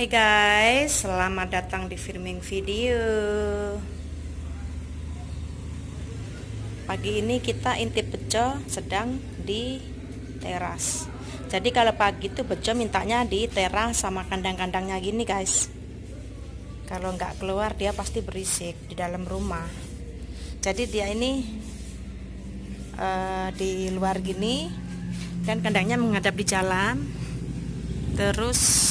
Hai hey guys, selamat datang di filming video Pagi ini kita intip bejo sedang di teras Jadi kalau pagi itu bejo mintanya di teras sama kandang-kandangnya gini guys Kalau nggak keluar dia pasti berisik di dalam rumah Jadi dia ini uh, di luar gini Dan kandangnya menghadap di jalan Terus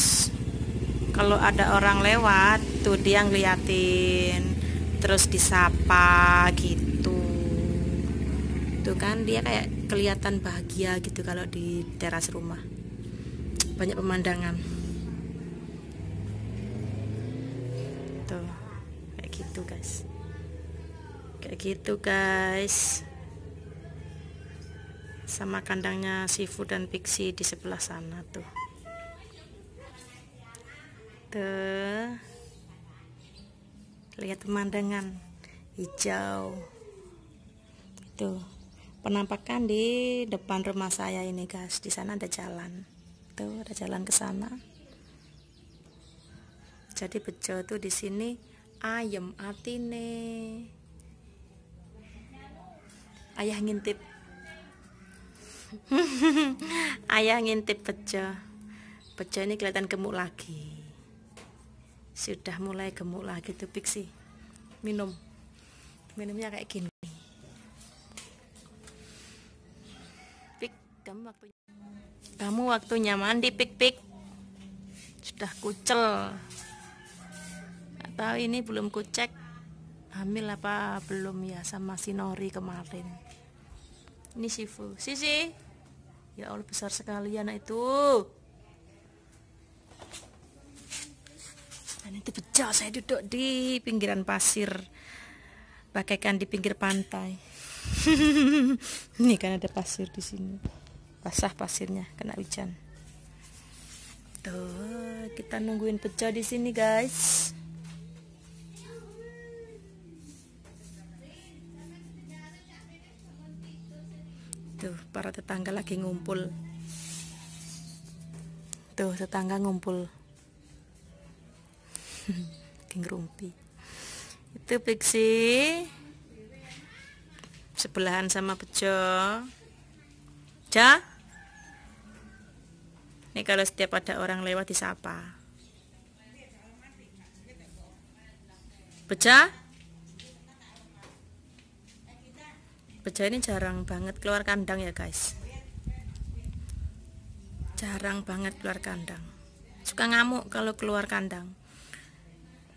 kalau ada orang lewat tuh dia ngeliatin terus disapa gitu tuh kan dia kayak kelihatan bahagia gitu kalau di teras rumah banyak pemandangan tuh kayak gitu guys kayak gitu guys sama kandangnya Sifu dan pixie di sebelah sana tuh tuh gitu. lihat pemandangan hijau itu penampakan di depan rumah saya ini guys di sana ada jalan tuh gitu, ada jalan ke sana jadi bejo tuh di sini ayam atine ayah ngintip ayah ngintip bejo bejo ini kelihatan gemuk lagi sudah mulai gemuk lagi tuh Pixi minum minumnya kayak gini Pik kamu waktunya kamu waktunya mandi Pik Pik sudah kucel atau ini belum kucek hamil apa belum ya sama si Nori kemarin ini Sifu Sisi ya Allah besar sekali anak itu Dan nah, itu pecah saya duduk di pinggiran pasir bagaikan di pinggir pantai Ini kan ada pasir di sini Basah pasirnya kena hujan Tuh, kita nungguin pecah di sini, guys. Tuh, para tetangga lagi ngumpul. Tuh, tetangga ngumpul. King rumpi itu fiksi sebelahan sama bejo ja ini kalau setiap ada orang lewat disapa Bejo? Bejo ini jarang banget keluar kandang ya guys jarang banget keluar kandang suka ngamuk kalau keluar kandang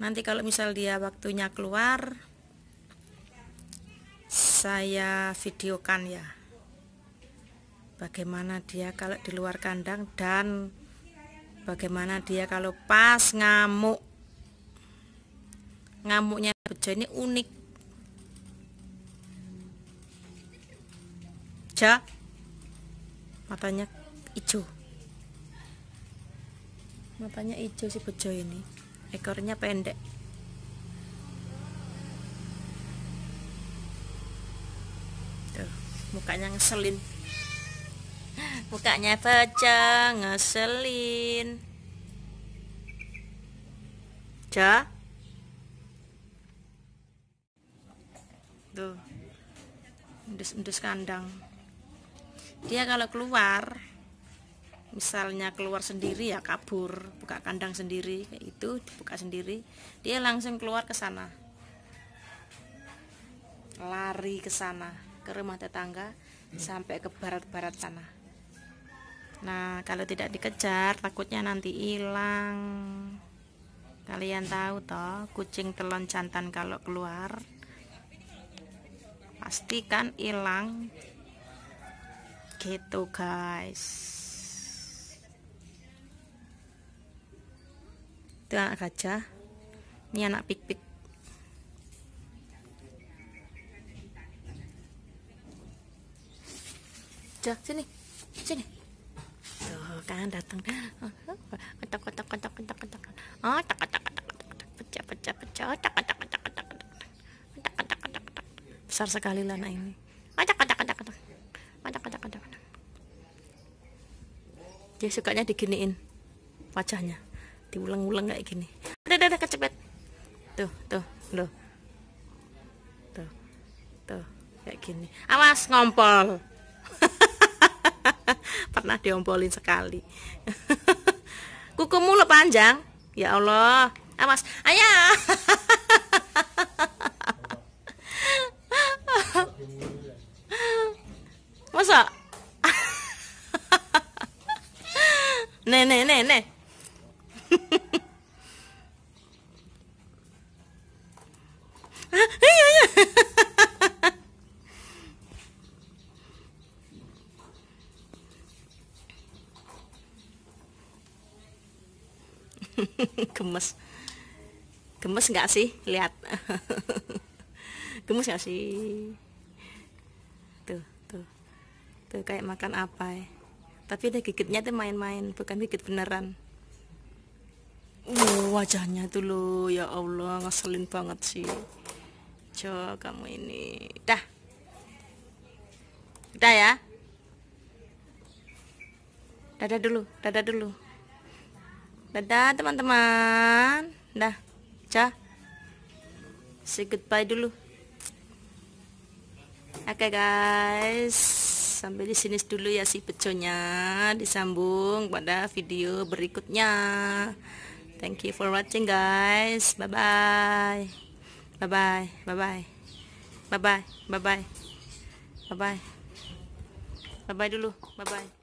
nanti kalau misal dia waktunya keluar saya videokan ya bagaimana dia kalau di luar kandang dan bagaimana dia kalau pas ngamuk ngamuknya bejo ini unik ja matanya hijau matanya hijau si bejo ini ekornya pendek tuh mukanya ngeselin mukanya pecah ngeselin ja tuh endus-endus kandang dia kalau keluar misalnya keluar sendiri ya kabur buka kandang sendiri kayak itu dibuka sendiri dia langsung keluar ke sana lari ke sana ke rumah tetangga sampai ke barat-barat sana nah kalau tidak dikejar takutnya nanti hilang kalian tahu toh kucing telon jantan kalau keluar pastikan hilang gitu guys itu anak gajah ini anak pik-pik Jok, sini sini tuh kan datang kotak kotak kotak kotak kotak oh kotak kotak kotak kotak kotak kotak kotak kotak kotak kotak kotak besar sekali lana ini kotak kotak kotak kotak kotak kotak kotak dia sukanya diginiin wajahnya diulang-ulang kayak gini udah udah, udah kecepet tuh tuh loh tuh tuh kayak gini awas ngompol pernah diompolin sekali kukumu lo panjang ya Allah awas ayah masa nenek nenek gemes gemes nggak sih lihat gemes nggak sih tuh tuh tuh kayak makan apa ya tapi ada gigitnya tuh main-main bukan gigit beneran wajahnya tuh lo ya Allah ngeselin banget sih Jo kamu ini dah udah ya dadah dulu dadah dulu dadah teman-teman dah cah say goodbye dulu oke okay, guys sampai di sini dulu ya si peconya disambung pada video berikutnya Thank you for watching guys. Bye-bye. Bye-bye. Bye-bye. Bye-bye. Bye-bye. Bye-bye. Bye-bye dulu. Bye-bye.